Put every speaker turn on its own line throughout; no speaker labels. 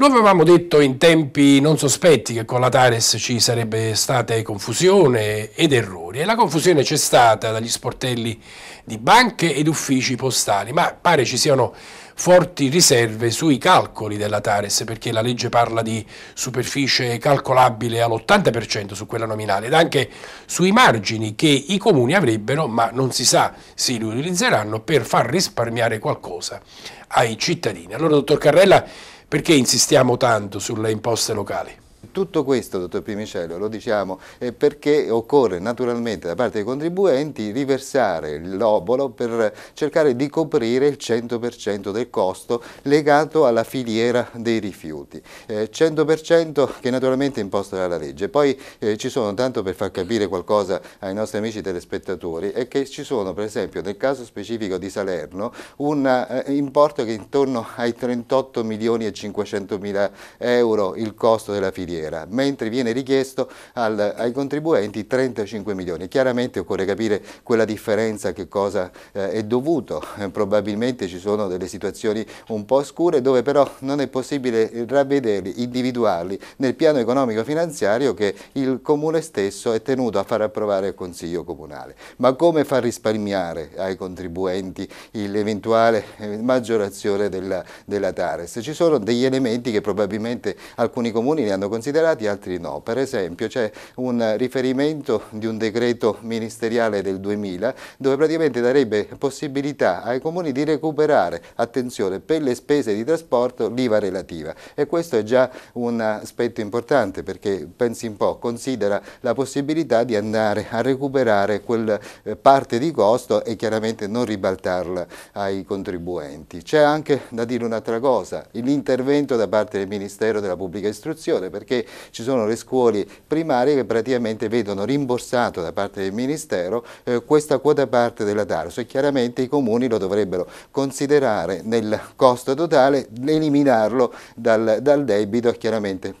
Lo avevamo detto in tempi non sospetti che con la Tares ci sarebbe stata confusione ed errori e la confusione c'è stata dagli sportelli di banche ed uffici postali, ma pare ci siano forti riserve sui calcoli della Tares perché la legge parla di superficie calcolabile all'80% su quella nominale ed anche sui margini che i comuni avrebbero ma non si sa se li utilizzeranno per far risparmiare qualcosa ai cittadini. Allora dottor Carrella perché insistiamo tanto sulle imposte locali? Tutto questo, dottor Primicello,
lo diciamo eh, perché occorre naturalmente da parte dei contribuenti riversare l'obolo per cercare di coprire il 100% del costo legato alla filiera dei rifiuti. 100% eh, che naturalmente è imposto dalla legge. Poi eh, ci sono, tanto per far capire qualcosa ai nostri amici telespettatori, è che ci sono per esempio nel caso specifico di Salerno un importo che è intorno ai 38 milioni e 500 mila euro il costo della filiera filiera, mentre viene richiesto al, ai contribuenti 35 milioni. Chiaramente occorre capire quella differenza che cosa eh, è dovuto, eh, probabilmente ci sono delle situazioni un po' oscure dove però non è possibile ravvederli, individuarli nel piano economico finanziario che il Comune stesso è tenuto a far approvare al Consiglio Comunale. Ma come far risparmiare ai contribuenti l'eventuale eh, maggiorazione della, della TARES? Ci sono degli elementi che probabilmente alcuni comuni ne hanno considerato considerati, altri no. Per esempio c'è un riferimento di un decreto ministeriale del 2000 dove praticamente darebbe possibilità ai comuni di recuperare, attenzione, per le spese di trasporto l'IVA relativa e questo è già un aspetto importante perché pensi un po', considera la possibilità di andare a recuperare quella eh, parte di costo e chiaramente non ribaltarla ai contribuenti. C'è anche da dire un'altra cosa, l'intervento da parte del Ministero della Pubblica Istruzione perché perché ci sono le scuole primarie che praticamente vedono rimborsato da parte del Ministero eh, questa quota parte della TARSO e chiaramente i comuni lo dovrebbero considerare nel costo totale, eliminarlo dal, dal debito e chiaramente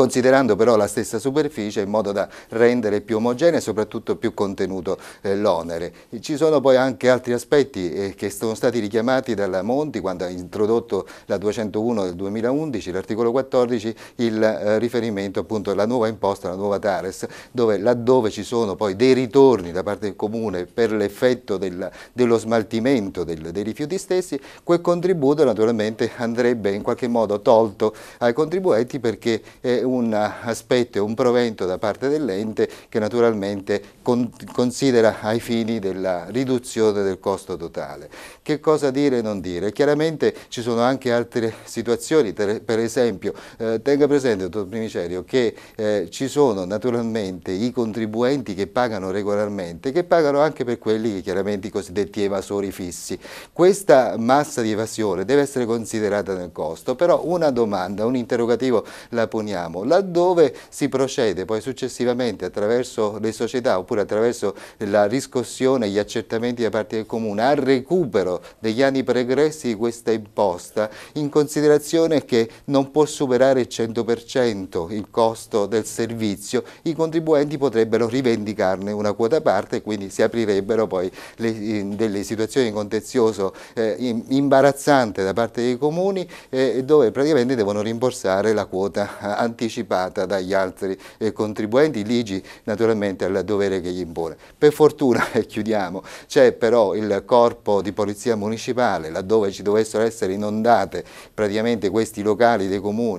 considerando però la stessa superficie in modo da rendere più omogenea e soprattutto più contenuto eh, l'onere. Ci sono poi anche altri aspetti eh, che sono stati richiamati dalla Monti quando ha introdotto la 201 del 2011, l'articolo 14, il eh, riferimento appunto alla nuova imposta, alla nuova Tares, dove laddove ci sono poi dei ritorni da parte del Comune per l'effetto del, dello smaltimento del, dei rifiuti stessi, quel contributo naturalmente andrebbe in qualche modo tolto ai contribuenti perché è un aspetto e un provento da parte dell'ente che naturalmente con, considera ai fini della riduzione del costo totale. Che cosa dire e non dire? Chiaramente ci sono anche altre situazioni, per esempio eh, tenga presente, dottor Primicerio, che eh, ci sono naturalmente i contribuenti che pagano regolarmente, che pagano anche per quelli che chiaramente i cosiddetti evasori fissi. Questa massa di evasione deve essere considerata nel costo, però una domanda, un interrogativo la poniamo laddove si procede poi successivamente attraverso le società oppure attraverso la riscossione, e gli accertamenti da parte del Comune al recupero degli anni pregressi di questa imposta in considerazione che non può superare il 100% il costo del servizio, i contribuenti potrebbero rivendicarne una quota parte e quindi si aprirebbero poi le, delle situazioni di contenzioso eh, imbarazzante da parte dei comuni eh, dove praticamente devono rimborsare la quota eh, anteriore anticipata dagli altri eh, contribuenti, l'IGI naturalmente al dovere che gli impone. Per fortuna, e chiudiamo, c'è però il corpo di polizia municipale, laddove ci dovessero essere inondate praticamente questi locali dei comuni,